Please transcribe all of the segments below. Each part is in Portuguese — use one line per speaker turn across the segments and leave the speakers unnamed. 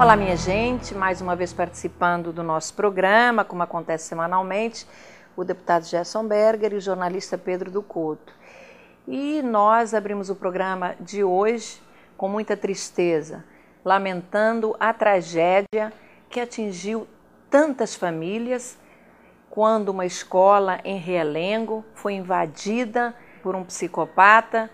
Olá, minha gente, mais uma vez participando do nosso programa, como acontece semanalmente, o deputado Gerson Berger e o jornalista Pedro do Couto. E nós abrimos o programa de hoje com muita tristeza, lamentando a tragédia que atingiu tantas famílias quando uma escola em Realengo foi invadida por um psicopata,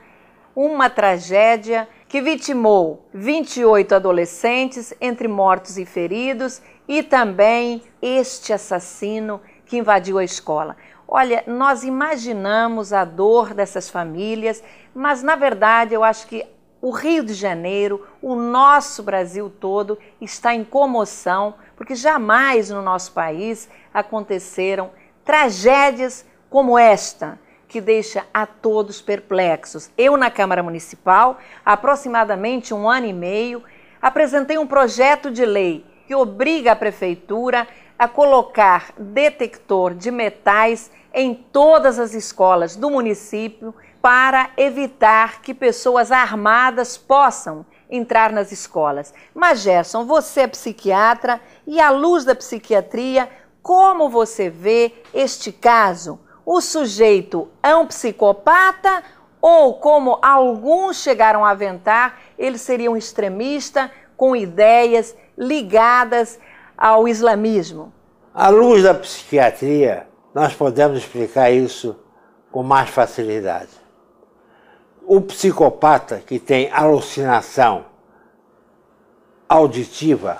uma tragédia que vitimou 28 adolescentes, entre mortos e feridos, e também este assassino que invadiu a escola. Olha, nós imaginamos a dor dessas famílias, mas na verdade eu acho que o Rio de Janeiro, o nosso Brasil todo, está em comoção, porque jamais no nosso país aconteceram tragédias como esta que deixa a todos perplexos. Eu, na Câmara Municipal, há aproximadamente um ano e meio, apresentei um projeto de lei que obriga a Prefeitura a colocar detector de metais em todas as escolas do município para evitar que pessoas armadas possam entrar nas escolas. Mas, Gerson, você é psiquiatra e, à luz da psiquiatria, como você vê este caso? o sujeito é um psicopata ou, como alguns chegaram a aventar, ele seria um extremista com ideias ligadas ao islamismo?
À luz da psiquiatria, nós podemos explicar isso com mais facilidade. O psicopata que tem alucinação auditiva,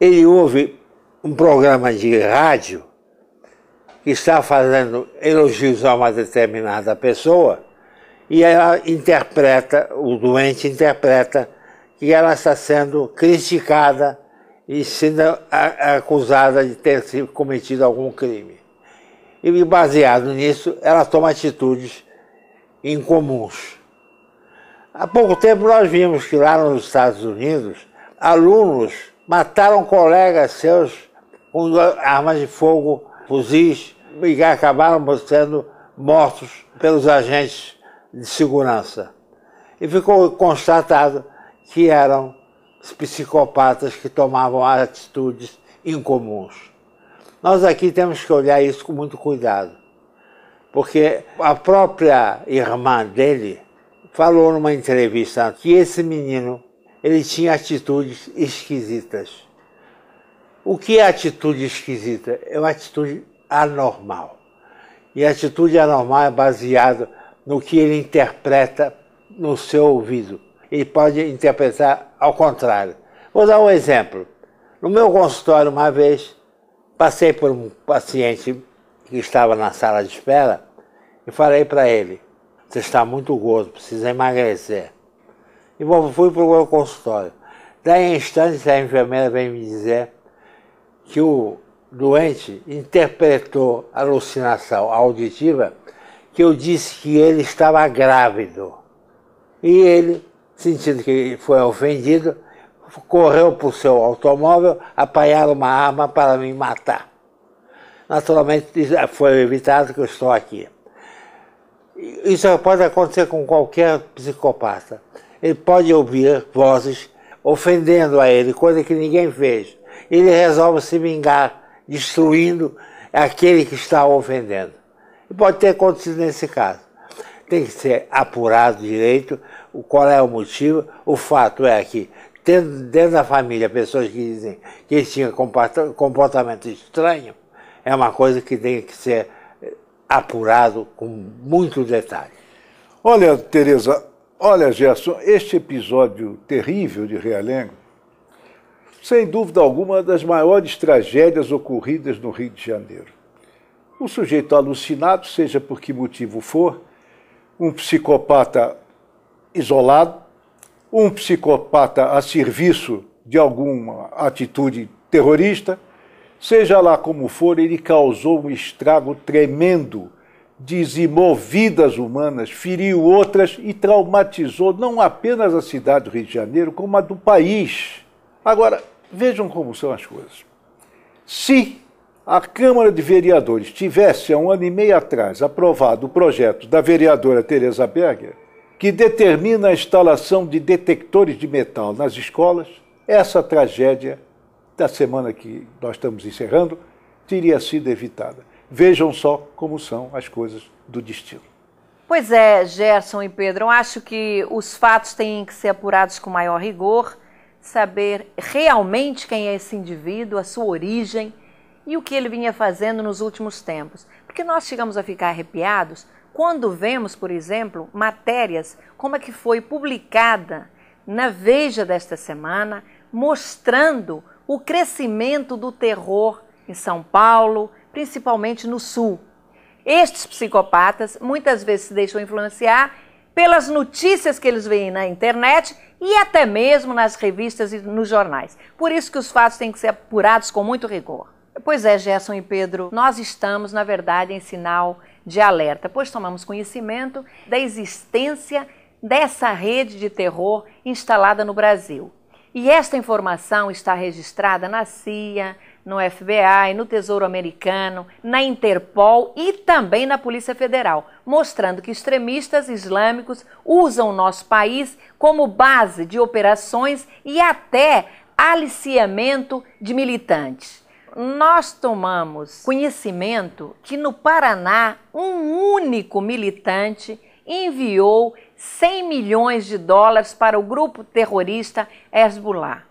ele ouve um programa de rádio está fazendo elogios a uma determinada pessoa e ela interpreta, o doente interpreta que ela está sendo criticada e sendo acusada de ter cometido algum crime. E baseado nisso, ela toma atitudes incomuns. Há pouco tempo nós vimos que lá nos Estados Unidos, alunos mataram colegas seus com armas de fogo, fuzis, e acabaram sendo mortos pelos agentes de segurança. E ficou constatado que eram psicopatas que tomavam atitudes incomuns. Nós aqui temos que olhar isso com muito cuidado, porque a própria irmã dele falou numa entrevista que esse menino ele tinha atitudes esquisitas. O que é atitude esquisita? É uma atitude anormal. E a atitude anormal é baseada no que ele interpreta no seu ouvido. Ele pode interpretar ao contrário. Vou dar um exemplo. No meu consultório, uma vez, passei por um paciente que estava na sala de espera e falei para ele: Você está muito gordo, precisa emagrecer. E fui para o meu consultório. Daí, em instantes, a enfermeira veio me dizer que o doente interpretou alucinação auditiva que eu disse que ele estava grávido. E ele, sentindo que foi ofendido, correu para o seu automóvel, apanharam uma arma para me matar. Naturalmente, é, foi evitado que eu estou aqui. Isso pode acontecer com qualquer psicopata. Ele pode ouvir vozes ofendendo a ele, coisa que ninguém fez. Ele resolve se vingar destruindo aquele que está ofendendo. E pode ter acontecido nesse caso. Tem que ser apurado direito qual é o motivo. O fato é que, tendo dentro da família pessoas que dizem que tinha comportamento estranho, é uma coisa que tem que ser eh, apurado com muito detalhe.
Olha, Tereza, olha, Gerson, este episódio terrível de Realengo sem dúvida alguma, uma das maiores tragédias ocorridas no Rio de Janeiro. O sujeito alucinado, seja por que motivo for, um psicopata isolado, um psicopata a serviço de alguma atitude terrorista, seja lá como for, ele causou um estrago tremendo, dizimou vidas humanas, feriu outras e traumatizou não apenas a cidade do Rio de Janeiro, como a do país. Agora, Vejam como são as coisas. Se a Câmara de Vereadores tivesse, há um ano e meio atrás, aprovado o projeto da vereadora Tereza Berger, que determina a instalação de detectores de metal nas escolas, essa tragédia da semana que nós estamos encerrando teria sido evitada. Vejam só como são as coisas do destino.
Pois é, Gerson e Pedro, eu acho que os fatos têm que ser apurados com maior rigor saber realmente quem é esse indivíduo, a sua origem e o que ele vinha fazendo nos últimos tempos. Porque nós chegamos a ficar arrepiados quando vemos, por exemplo, matérias como a é que foi publicada na Veja desta semana, mostrando o crescimento do terror em São Paulo, principalmente no Sul. Estes psicopatas muitas vezes se deixam influenciar pelas notícias que eles veem na internet e até mesmo nas revistas e nos jornais. Por isso que os fatos têm que ser apurados com muito rigor. Pois é, Gerson e Pedro, nós estamos, na verdade, em sinal de alerta, pois tomamos conhecimento da existência dessa rede de terror instalada no Brasil. E esta informação está registrada na CIA, no FBI, no Tesouro Americano, na Interpol e também na Polícia Federal, mostrando que extremistas islâmicos usam o nosso país como base de operações e até aliciamento de militantes. Nós tomamos conhecimento que no Paraná um único militante enviou 100 milhões de dólares para o grupo terrorista Hezbollah.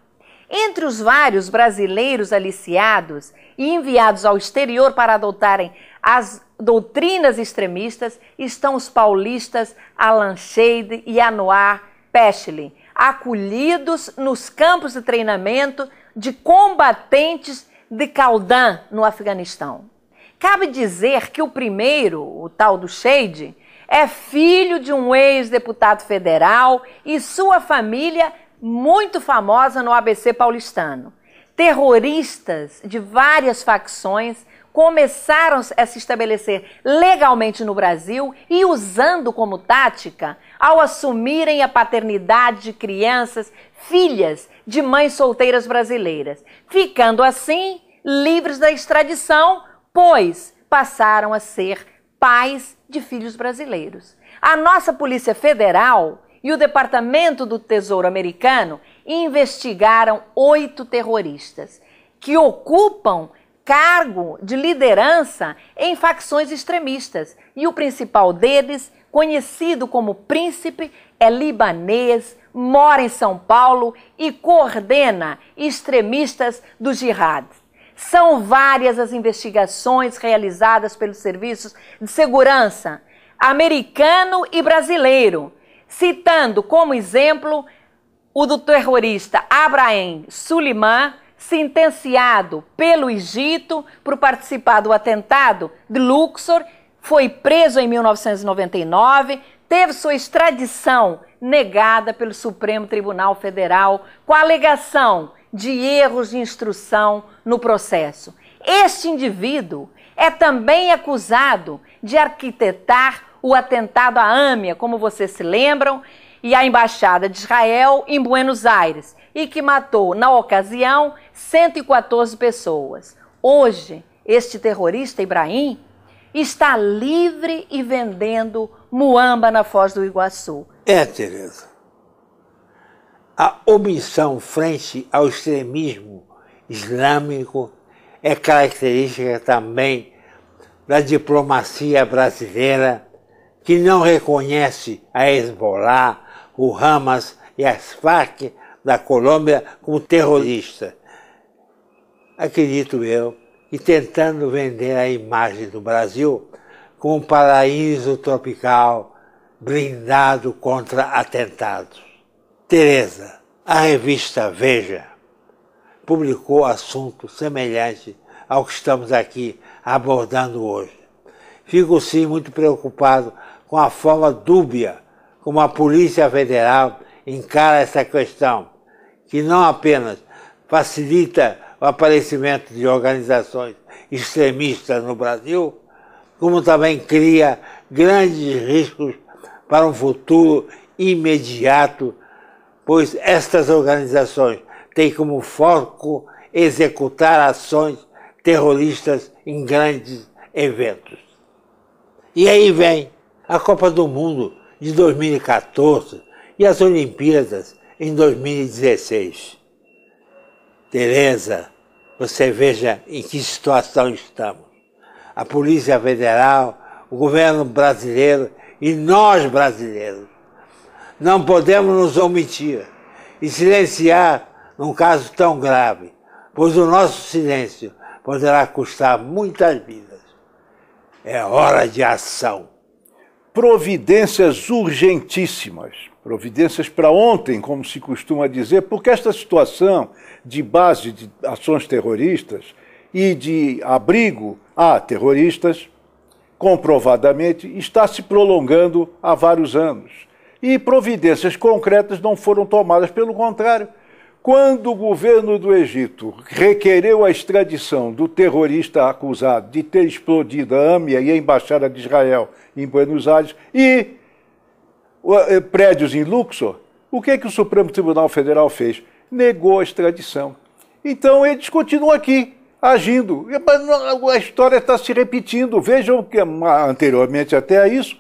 Entre os vários brasileiros aliciados e enviados ao exterior para adotarem as doutrinas extremistas estão os paulistas Alan Shade e Anuar Peschlin, acolhidos nos campos de treinamento de combatentes de Caldan, no Afeganistão. Cabe dizer que o primeiro, o tal do Shade, é filho de um ex-deputado federal e sua família muito famosa no ABC paulistano. Terroristas de várias facções começaram a se estabelecer legalmente no Brasil e usando como tática ao assumirem a paternidade de crianças, filhas de mães solteiras brasileiras, ficando assim livres da extradição, pois passaram a ser pais de filhos brasileiros. A nossa Polícia Federal e o Departamento do Tesouro americano investigaram oito terroristas que ocupam cargo de liderança em facções extremistas. E o principal deles, conhecido como Príncipe, é libanês, mora em São Paulo e coordena extremistas do Jihad. São várias as investigações realizadas pelos serviços de segurança americano e brasileiro citando como exemplo o do terrorista Abraham Suleiman, sentenciado pelo Egito por participar do atentado de Luxor, foi preso em 1999, teve sua extradição negada pelo Supremo Tribunal Federal com a alegação de erros de instrução no processo. Este indivíduo é também acusado de arquitetar o atentado à AMIA, como vocês se lembram, e à Embaixada de Israel em Buenos Aires, e que matou, na ocasião, 114 pessoas. Hoje, este terrorista Ibrahim está livre e vendendo muamba na Foz do Iguaçu.
É, Tereza. A omissão frente ao extremismo islâmico é característica também da diplomacia brasileira que não reconhece a Hezbollah, o Hamas e as Farc da Colômbia como terrorista. Acredito eu que tentando vender a imagem do Brasil como um paraíso tropical blindado contra atentados. Teresa, a revista Veja, publicou assunto semelhante ao que estamos aqui abordando hoje. Fico sim muito preocupado com a forma dúbia como a Polícia Federal encara essa questão, que não apenas facilita o aparecimento de organizações extremistas no Brasil, como também cria grandes riscos para um futuro imediato, pois estas organizações têm como foco executar ações terroristas em grandes eventos. E aí vem a Copa do Mundo de 2014 e as Olimpíadas em 2016. Tereza, você veja em que situação estamos. A Polícia Federal, o governo brasileiro e nós brasileiros não podemos nos omitir e silenciar num caso tão grave, pois o nosso silêncio poderá custar muitas vidas.
É hora de ação providências urgentíssimas, providências para ontem, como se costuma dizer, porque esta situação de base de ações terroristas e de abrigo a terroristas, comprovadamente, está se prolongando há vários anos. E providências concretas não foram tomadas, pelo contrário, quando o governo do Egito requereu a extradição do terrorista acusado de ter explodido a AMIA e a Embaixada de Israel em Buenos Aires e eh, prédios em Luxor, o que, é que o Supremo Tribunal Federal fez? Negou a extradição. Então eles continuam aqui, agindo. A história está se repetindo. Vejam que ah, anteriormente até a isso,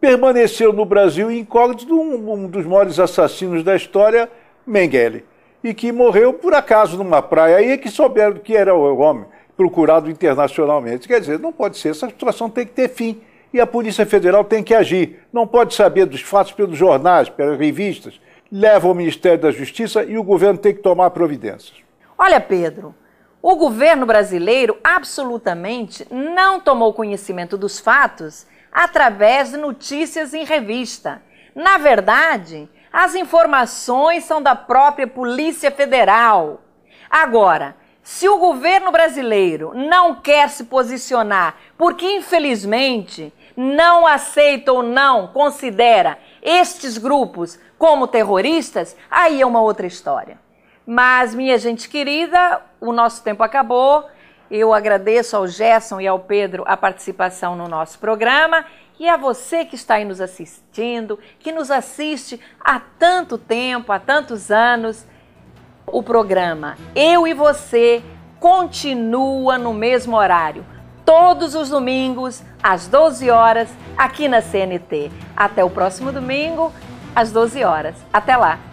permaneceu no Brasil incógnito um, um dos maiores assassinos da história, Mengele e que morreu por acaso numa praia aí que souberam que era o homem procurado internacionalmente. Quer dizer, não pode ser, essa situação tem que ter fim. E a Polícia Federal tem que agir. Não pode saber dos fatos pelos jornais, pelas revistas. Leva ao Ministério da Justiça e o governo tem que tomar providências.
Olha, Pedro, o governo brasileiro absolutamente não tomou conhecimento dos fatos através de notícias em revista. Na verdade, as informações são da própria Polícia Federal. Agora, se o governo brasileiro não quer se posicionar, porque infelizmente não aceita ou não considera estes grupos como terroristas, aí é uma outra história. Mas, minha gente querida, o nosso tempo acabou. Eu agradeço ao Gerson e ao Pedro a participação no nosso programa e a você que está aí nos assistindo, que nos assiste há tanto tempo, há tantos anos. O programa Eu e Você continua no mesmo horário, todos os domingos, às 12 horas, aqui na CNT. Até o próximo domingo, às 12 horas. Até lá!